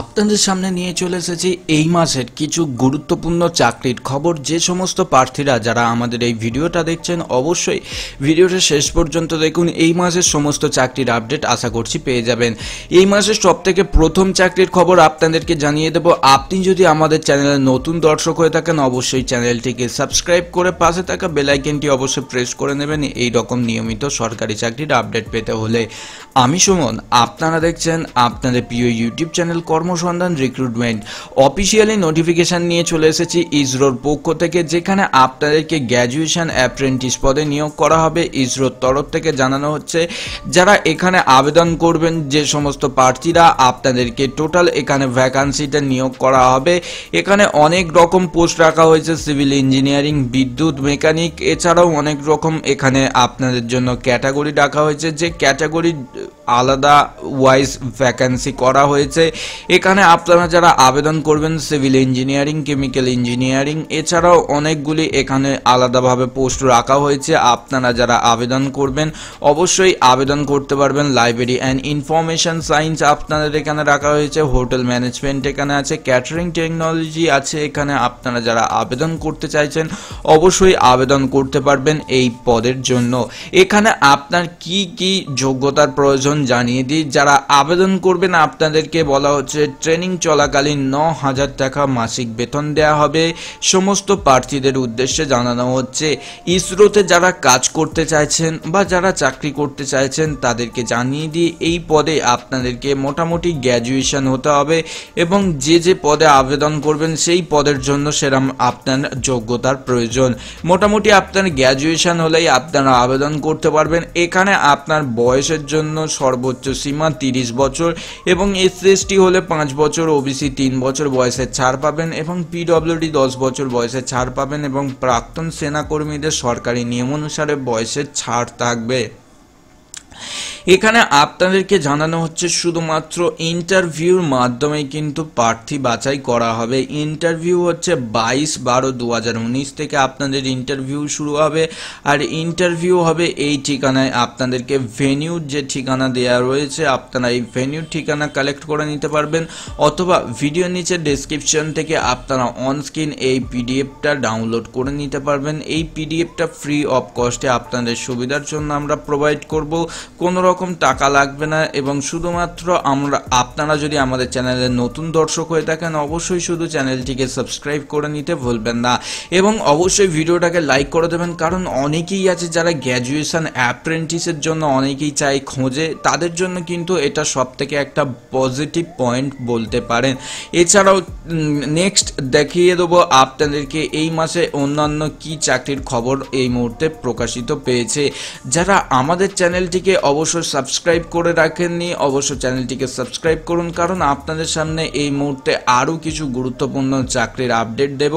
আপনাদের সামনে নিয়ে চলে এসেছি এই মাসের কিছু গুরুত্বপূর্ণ চাকরির খবর যে সমস্ত প্রার্থীরা যারা আমাদের এই ভিডিওটা দেখছেন অবশ্যই ভিডিওটা শেষ পর্যন্ত দেখুন এই মাসের সমস্ত চাকরির আপডেট আশা করছি পেয়ে যাবেন এই মাসের সবথেকে প্রথম চাকরির খবর আপনাদেরকে জানিয়ে দেব আপনি যদি আমাদের চ্যানেলে নতুন দর্শক হয়ে থাকেন অবশ্যই চ্যানেলটিকে সাবস্ক্রাইব করে পাশে থাকা বেলাইকেনটি অবশ্যই প্রেস করে নেবেন এই রকম নিয়মিত সরকারি চাকরির আপডেট পেতে হলে আমি সুমন আপনারা দেখছেন আপনাদের প্রিয় YouTube channel Karmasandhan recruitment officially notification নিয়ে চলে এসেছি ইসরোর পক্ষ থেকে যেখানে আপনাদেরকে গ্র্যাজুয়েশন অ্যাপ্রেন্টিস পদে নিয়োগ করা হবে ইসরোর তরফ থেকে জানানো হচ্ছে যারা এখানে আবেদন করবেন যে সমস্ত প্রার্থীরা আপনাদেরকে টোটাল এখানে ভ্যাকান্সিটা নিয়োগ করা হবে এখানে অনেক রকম পোস্ট রাখা হয়েছে সিভিল ইঞ্জিনিয়ারিং বিদ্যুৎ মেকানিক এছাড়াও অনেক রকম এখানে আপনাদের জন্য ক্যাটাগরি রাখা হয়েছে যে ক্যাটাগরি আলাদা ওয়াইজ ভ্যাকান্সি করা হয়েছে এখানে আপনারা যারা আবেদন করবেন সিভিল ইঞ্জিনিয়ারিং কেমিক্যাল ইঞ্জিনিয়ারিং এছাড়াও অনেকগুলি এখানে আলাদাভাবে পোস্ট রাখা হয়েছে আপনারা যারা আবেদন করবেন অবশ্যই আবেদন করতে পারবেন লাইব্রেরি অ্যান্ড ইনফরমেশন সায়েন্স আপনাদের এখানে রাখা হয়েছে হোটেল ম্যানেজমেন্ট এখানে আছে ক্যাটারিং টেকনোলজি আছে এখানে আপনারা যারা আবেদন করতে চাইছেন অবশ্যই আবেদন করতে পারবেন এই পদের জন্য এখানে আপনার কি কি যোগ্যতার প্রয়োজন জানিয়ে দিই যারা আবেদন করবেন আপনাদেরকে বলা হচ্ছে ট্রেনিং চলাকালীন ন হাজার টাকা মাসিক বেতন দেয়া হবে সমস্ত প্রার্থীদের উদ্দেশ্যে জানানো হচ্ছে ইসরোতে যারা কাজ করতে চাইছেন বা যারা চাকরি করতে চাইছেন তাদেরকে জানিয়ে দিয়ে এই পদে আপনাদেরকে মোটামুটি গ্র্যাজুয়েশন হতে হবে এবং যে যে পদে আবেদন করবেন সেই পদের জন্য সেরম আপনার যোগ্যতার প্রয়োজন মোটামুটি আপনার গ্র্যাজুয়েশন হলেই আপনারা আবেদন করতে পারবেন এখানে আপনার বয়সের জন্য সর্বোচ্চ সীমা তিরিশ বছর এবং এস এসটি হলে হলে পাঁচ বছর ওবিসি তিন বছর বয়সের ছাড় পাবেন এবং পিডব্লিউডি দশ বছর বয়সে ছাড় পাবেন এবং প্রাক্তন সেনাকর্মীদের সরকারি নিয়ম অনুসারে বয়সের ছাড় থাকবে এখানে আপনাদেরকে জানানো হচ্ছে শুধুমাত্র ইন্টারভিউর মাধ্যমে কিন্তু প্রার্থী বাছাই করা হবে ইন্টারভিউ হচ্ছে বাইশ বারো দু থেকে আপনাদের ইন্টারভিউ শুরু হবে আর ইন্টারভিউ হবে এই ঠিকানায় আপনাদেরকে ভেনিউর যে ঠিকানা দেয়া রয়েছে আপনারা এই ভেনিউর ঠিকানা কালেক্ট করে নিতে পারবেন অথবা ভিডিও নিচে ডেসক্রিপশন থেকে আপনারা অনস্ক্রিন এই পিডিএফটা ডাউনলোড করে নিতে পারবেন এই পিডিএফটা ফ্রি অফ কস্টে আপনাদের সুবিধার জন্য আমরা প্রোভাইড করব কোনো রকম টাকা লাগবে না এবং শুধুমাত্র আমরা আপনারা যদি আমাদের চ্যানেলে নতুন দর্শক হয়ে থাকেন অবশ্যই শুধু চ্যানেলটিকে সাবস্ক্রাইব করে নিতে ভুলবেন না এবং অবশ্যই ভিডিওটাকে লাইক করে দেবেন কারণ অনেকেই আছে যারা গ্র্যাজুয়েশান অ্যাপ্রেন্টিসের জন্য অনেকেই চাই খোঁজে তাদের জন্য কিন্তু এটা সব থেকে একটা পজিটিভ পয়েন্ট বলতে পারেন এছাড়াও নেক্সট দেখিয়ে দেবো আপনাদেরকে এই মাসে অন্যান্য কি চাকরির খবর এই মুহূর্তে প্রকাশিত পেয়েছে যারা আমাদের চ্যানেলটিকে অবশ্যই সাবস্ক্রাইব করে রাখেননি অবশ্য চ্যানেলটিকে সাবস্ক্রাইব করুন কারণ আপনাদের সামনে এই মুহূর্তে আরও কিছু গুরুত্বপূর্ণ চাকরির আপডেট দেব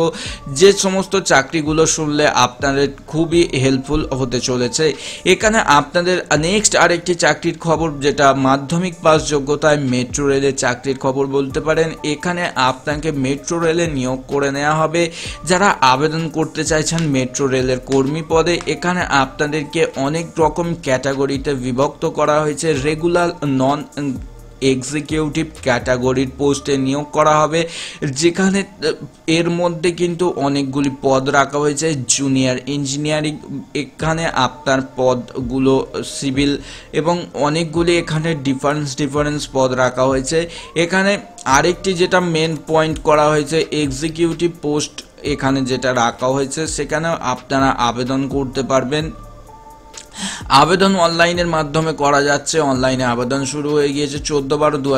যে সমস্ত চাকরিগুলো শুনলে আপনাদের খুবই হেল্পফুল হতে চলেছে এখানে আপনাদের নেক্সট আরেকটি চাকরির খবর যেটা মাধ্যমিক পাস যোগ্যতায় মেট্রো রেলের চাকরির খবর বলতে পারেন এখানে আপনাকে মেট্রো রেলে নিয়োগ করে নেওয়া হবে যারা আবেদন করতে চাইছেন মেট্রো রেলের কর্মী পদে এখানে আপনাদেরকে অনেক রকম ক্যাটাগরিতে বিভক্ত করা হয়েছে রেগুলার নন এক্সিকিউটিভ ক্যাটাগরির পোস্টে নিয়োগ করা হবে যেখানে এর মধ্যে কিন্তু অনেকগুলি পদ রাখা হয়েছে জুনিয়র ইঞ্জিনিয়ারিং এখানে আপনার পদগুলো সিভিল এবং অনেকগুলি এখানে ডিফারেন্স ডিফারেন্স পদ রাখা হয়েছে এখানে আরেকটি যেটা মেন পয়েন্ট করা হয়েছে এক্সিকিউটিভ পোস্ট এখানে যেটা রাখা হয়েছে সেখানে আপনারা আবেদন করতে পারবেন আবেদন অনলাইনের মাধ্যমে করা যাচ্ছে অনলাইনে আবেদন শুরু হয়ে গিয়েছে চোদ্দো বারো দু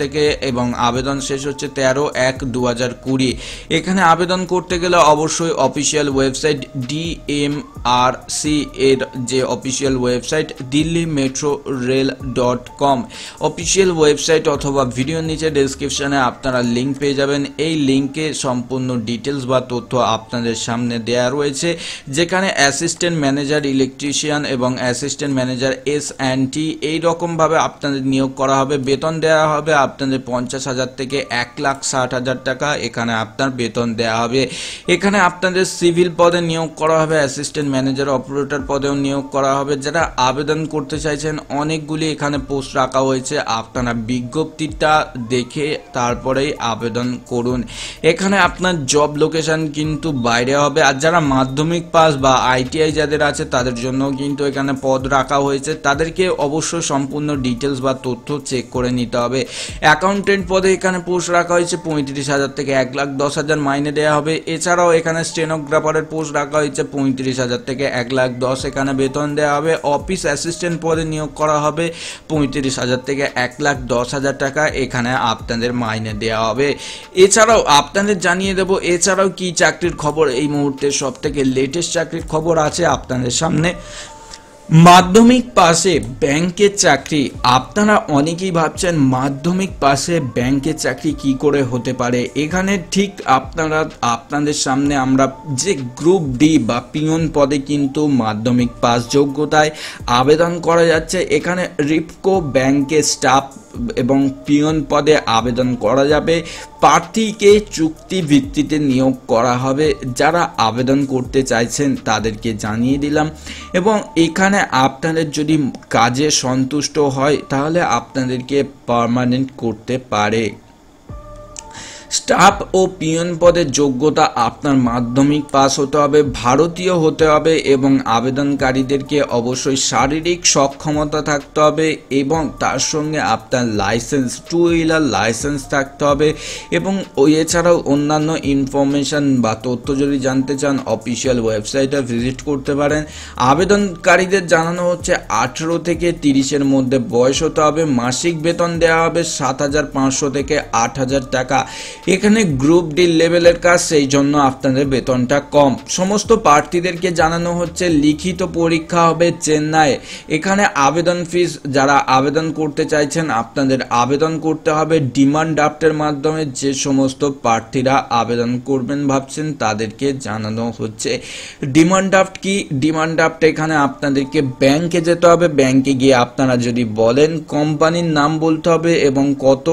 থেকে এবং আবেদন শেষ হচ্ছে তেরো এক দু কুড়ি এখানে আবেদন করতে গেলে অবশ্যই অফিসিয়াল ওয়েবসাইট ডিএমআরসি এর যে official website Delhi metro rail dot com official website অথবা ভিডিওর নিচে ডেসক্রিপশানে আপনারা লিঙ্ক পেয়ে যাবেন এই লিঙ্কে সম্পূর্ণ ডিটেলস বা তথ্য আপনাদের সামনে দেয়া রয়েছে যেখানে অ্যাসিস্ট্যান্ট ম্যানেজার ইলেকট্রিশিয়ান এবং assistant manager S and T এইরকমভাবে আপনাদের নিয়োগ করা হবে বেতন দেওয়া হবে আপনাদের পঞ্চাশ হাজার থেকে এক লাখ ষাট হাজার টাকা এখানে আপনার বেতন দেওয়া হবে এখানে আপনাদের সিভিল পদে নিয়োগ করা হবে অ্যাসিস্ট্যান্ট ম্যানেজার অপারেটর পদেও নিয়োগ করা হবে যারা আবেদন করতে চাইছেন অনেকগুলি এখানে পোস্ট রাখা হয়েছে আপনারা বিজ্ঞপ্তিটা দেখে তারপরেই আবেদন করুন এখানে আপনার জব লোকেশন কিন্তু বাইরে হবে আর যারা মাধ্যমিক পাস বা আইটিআই যাদের আছে তাদের জন্য কিন্তু কিন্তু এখানে পদ রাখা হয়েছে তাদেরকে অবশ্যই সম্পূর্ণ ডিটেলস বা তথ্য চেক করে নিতে হবে অ্যাকাউন্টেন্ট পদে এখানে পোস্ট রাখা হয়েছে পঁয়ত্রিশ হাজার থেকে এক লাখ দশ হাজার মাইনে দেওয়া হবে এছাড়াও এখানে স্টেনোগ্রাফারের পোস্ট রাখা হয়েছে পঁয়ত্রিশ হাজার থেকে এক লাখ দশ এখানে বেতন দেওয়া হবে অফিস অ্যাসিস্ট্যান্ট পদে নিয়োগ করা হবে পঁয়ত্রিশ হাজার থেকে এক লাখ দশ হাজার টাকা এখানে আপনাদের মাইনে দেওয়া হবে এছাড়াও আপনাদের জানিয়ে দেব এছাড়াও কি চাকরির খবর এই মুহূর্তে সব থেকে লেটেস্ট চাকরির খবর আছে আপনাদের সামনে মাধ্যমিক পাশে ব্যাংকের চাকরি আপনারা অনেকেই ভাবছেন মাধ্যমিক পাশে ব্যাংকের চাকরি কি করে হতে পারে এখানে ঠিক আপনারা আপনাদের সামনে আমরা যে গ্রুপ ডি বা পিয়ন পদে কিন্তু মাধ্যমিক পাস যোগ্যতায় আবেদন করা যাচ্ছে এখানে রিপকো ব্যাংকের স্টাফ এবং পিয়ন পদে আবেদন করা যাবে প্রার্থীকে চুক্তি ভিত্তিতে নিয়োগ করা হবে যারা আবেদন করতে চাইছেন তাদেরকে জানিয়ে দিলাম এবং এখানে আপনাদের যদি কাজে সন্তুষ্ট হয় তাহলে আপনাদেরকে পারমানেন্ট করতে পারে স্টাফ ও পিয়ন পদের যোগ্যতা আপনার মাধ্যমিক পাস হতে হবে ভারতীয় হতে হবে এবং আবেদনকারীদেরকে অবশ্যই শারীরিক সক্ষমতা থাকতে হবে এবং তার সঙ্গে আপনার লাইসেন্স টু হুইলার লাইসেন্স থাকতে হবে এবং এছাড়াও অন্যান্য ইনফরমেশান বা তথ্য যদি জানতে চান অফিসিয়াল ওয়েবসাইটে ভিজিট করতে পারেন আবেদনকারীদের জানানো হচ্ছে আঠেরো থেকে তিরিশের মধ্যে বয়স হতে হবে মাসিক বেতন দেওয়া হবে সাত হাজার পাঁচশো থেকে আট হাজার টাকা এখানে গ্রুপ ডি লেভেলের কাজ সেই জন্য আপনাদের বেতনটা কম সমস্ত প্রার্থীদেরকে জানানো হচ্ছে লিখিত পরীক্ষা হবে চেন্নাইয়ে এখানে আবেদন ফিস যারা আবেদন করতে চাইছেন আপনাদের আবেদন করতে হবে ডিমান্ড ড্রাফটের মাধ্যমে যে সমস্ত প্রার্থীরা আবেদন করবেন ভাবছেন তাদেরকে জানানো হচ্ছে ডিমান্ড ড্রাফট কি ডিমান্ড ড্রাফট এখানে আপনাদেরকে ব্যাংকে যেতে হবে ব্যাংকে গিয়ে আপনারা যদি বলেন কোম্পানির নাম বলতে হবে এবং কত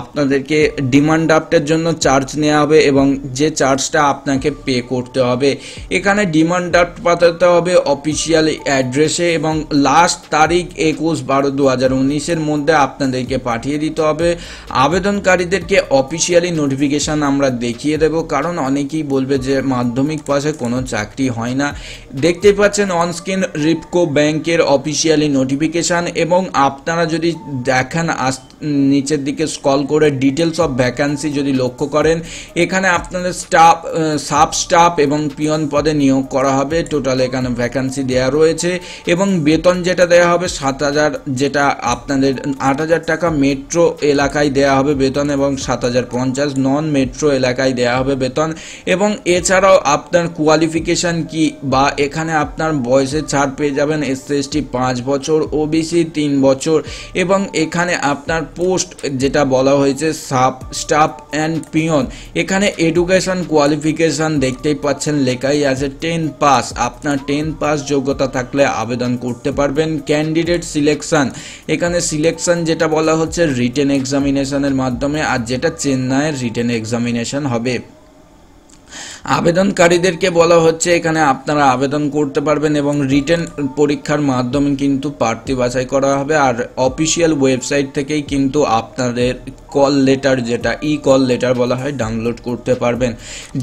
আপনাদেরকে ডিমান্ড ড্রাফটের জন্য চার্জ নেওয়া হবে এবং যে চার্জটা আপনাকে পে করতে হবে এখানে ডিমান্ড ড্রাফট পাঠাতে হবে অফিসিয়াল অ্যাড্রেসে এবং লাস্ট তারিখ একুশ বারো দু হাজার উনিশের মধ্যে আপনাদেরকে পাঠিয়ে দিতে হবে আবেদনকারীদেরকে অফিসিয়ালি নোটিফিকেশান আমরা দেখিয়ে দেব কারণ অনেকেই বলবে যে মাধ্যমিক পাশে কোনো চাকরি হয় না দেখতে পাচ্ছেন অনস্ক্রিন রিপকো ব্যাংকের অফিসিয়ালি নোটিফিকেশান এবং আপনারা যদি দেখেন আস নিচের দিকে স্ক কল করে ডিটেলস অফ ভ্যাকান্সি যদি লক্ষ্য করেন এখানে আপনাদের স্টাফ সাব স্টাফ এবং পিয়ন পদে নিয়োগ করা হবে টোটাল এখানে ভ্যাকান্সি দেওয়া রয়েছে এবং বেতন যেটা দেওয়া হবে সাত হাজার যেটা আপনাদের আট হাজার টাকা মেট্রো এলাকায় দেওয়া হবে বেতন এবং সাত হাজার পঞ্চাশ নন মেট্রো এলাকায় দেওয়া হবে বেতন এবং এছাড়াও আপনার কোয়ালিফিকেশান কি বা এখানে আপনার বয়সের ছাড় পেয়ে যাবেন এসসি এসটি পাঁচ বছর ওবিসি তিন বছর এবং এখানে আপনার পোস্ট যেটা বল বলা হয়েছে সাব স্টাফ অ্যান্ড পিয়ন এখানে এডুকেশন কোয়ালিফিকেশান দেখতেই পাচ্ছেন লেখাই আছে টেন পাস আপনার টেন পাস যোগ্যতা থাকলে আবেদন করতে পারবেন ক্যান্ডিডেট সিলেকশান এখানে সিলেকশান যেটা বলা হচ্ছে রিটেন এক্সামিনেশানের মাধ্যমে আর যেটা চেন্নাইয়ের রিটেন এক্সামিনেশান হবে আবেদনকারীদেরকে বলা হচ্ছে এখানে আপনারা আবেদন করতে পারবেন এবং রিটেন পরীক্ষার মাধ্যমে কিন্তু প্রার্থী বাছাই করা হবে আর অফিসিয়াল ওয়েবসাইট থেকেই কিন্তু আপনাদের কল লেটার যেটা ই কল লেটার বলা হয় ডাউনলোড করতে পারবেন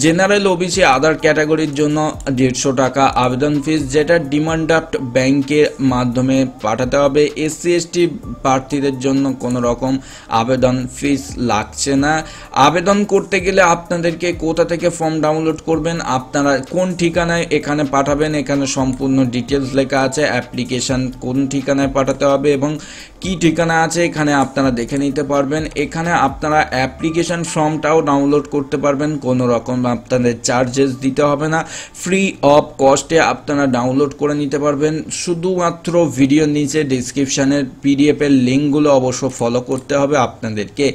জেনারেল ওবিসি আদার ক্যাটাগরির জন্য দেড়শো টাকা আবেদন ফিস যেটা ডিমান্ড ড্রাফট ব্যাংকের মাধ্যমে পাঠাতে হবে এসসি এসটি প্রার্থীদের জন্য কোনো রকম আবেদন ফিস লাগছে না আবেদন করতে গেলে আপনাদেরকে কোথা থেকে ফর্ম ডাউনলোড ডাউনলোড করবেন আপনারা কোন ঠিকানায় এখানে পাঠাবেন এখানে সম্পূর্ণ ডিটেলস লেখা আছে অ্যাপ্লিকেশান কোন ঠিকানায় পাঠাতে হবে এবং কি ঠিকানা আছে এখানে আপনারা দেখে নিতে পারবেন এখানে আপনারা অ্যাপ্লিকেশান ফর্মটাও ডাউনলোড করতে পারবেন কোনো রকম আপনাদের চার্জেস দিতে হবে না ফ্রি অফ কস্টে আপনারা ডাউনলোড করে নিতে পারবেন শুধুমাত্র ভিডিওর নিচে ডিসক্রিপশানের পিডিএফের লিঙ্কগুলো অবশ্য ফলো করতে হবে আপনাদেরকে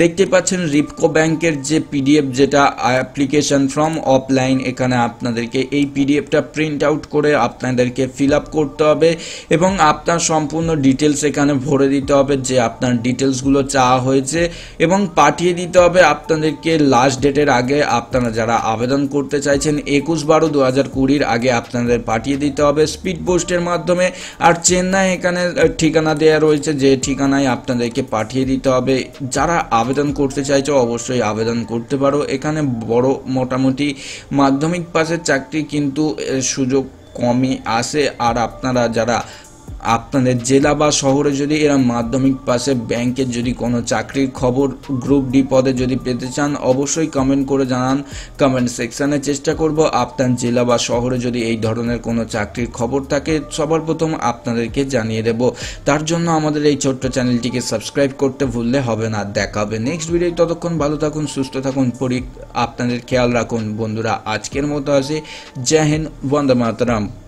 দেখতে পাচ্ছেন রিপকো ব্যাংকের যে পিডিএফ যেটা অ্যাপ্লিকেশান ফর্ম অফলাইন এখানে আপনাদেরকে এই পিডিএফটা প্রিন্ট আউট করে আপনাদেরকে ফিল আপ করতে হবে এবং আপনার সম্পূর্ণ ডিটেলস এখানে ভরে দিতে হবে যে আপনার ডিটেলসগুলো চাওয়া হয়েছে এবং পাঠিয়ে দিতে হবে আপনাদেরকে লাস্ট ডেটের আগে আপনারা যারা আবেদন করতে চাইছেন একুশ বারো দু হাজার কুড়ির আগে আপনাদের পাঠিয়ে দিতে হবে স্পিড পোস্টের মাধ্যমে আর চেন্নাই এখানে ঠিকানা দেওয়া রয়েছে যে ঠিকানায় আপনাদেরকে পাঠিয়ে দিতে হবে যারা আবেদন করতে চাইছো অবশ্যই আবেদন করতে পারো এখানে বড় মোটামুটি মাধ্যমিক পাশের চাকরি কিন্তু সুযোগ কমই আসে আর আপনারা যারা আপনাদের জেলা বা শহরে যদি এরা মাধ্যমিক পাশে ব্যাংকের যদি কোনো চাকরির খবর গ্রুপ ডি পদে যদি পেতে চান অবশ্যই কমেন্ট করে জানান কমেন্ট সেকশানে চেষ্টা করব আপনার জেলা বা শহরে যদি এই ধরনের কোনো চাকরির খবর থাকে সবার প্রথম আপনাদেরকে জানিয়ে দেব তার জন্য আমাদের এই ছোট্ট চ্যানেলটিকে সাবস্ক্রাইব করতে ভুললে হবে না দেখা হবে নেক্সট ভিডিও ততক্ষণ ভালো থাকুন সুস্থ থাকুন পরি আপনাদের খেয়াল রাখুন বন্ধুরা আজকের মতো আসে জাহিন হিন্দ বন্দে মাতরাম